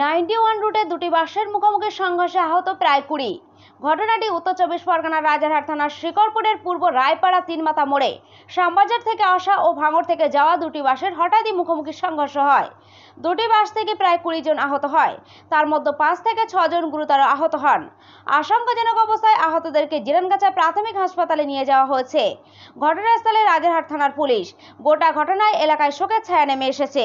ninety one রুটে দুটি বাসের মুখোমুখি সংঘর্ষে আহত প্রায় কুড়ি ঘটনাটি উত্তর চব্বিশ পরগনার রাজারহাট থানার শিকরপুরের পূর্ব রায়পাড়া তিনমাতা মোড়ে শ্যামবাজার থেকে আসা ও ভাঙর থেকে যাওয়া দুটি বাসের হঠাৎই মুখোমুখি সংঘর্ষ হয় দুটি বাস থেকে প্রায় কুড়ি জন আহত হয় তার মধ্যে পাঁচ থেকে ছজন গুরুতর আহত হন আশঙ্কাজনক অবস্থায় আহতদেরকে জিরানগাছা প্রাথমিক হাসপাতালে নিয়ে যাওয়া হয়েছে ঘটনাস্থলে রাজারহাট থানার পুলিশ গোটা ঘটনায় এলাকায় শোকের ছায়া নেমে এসেছে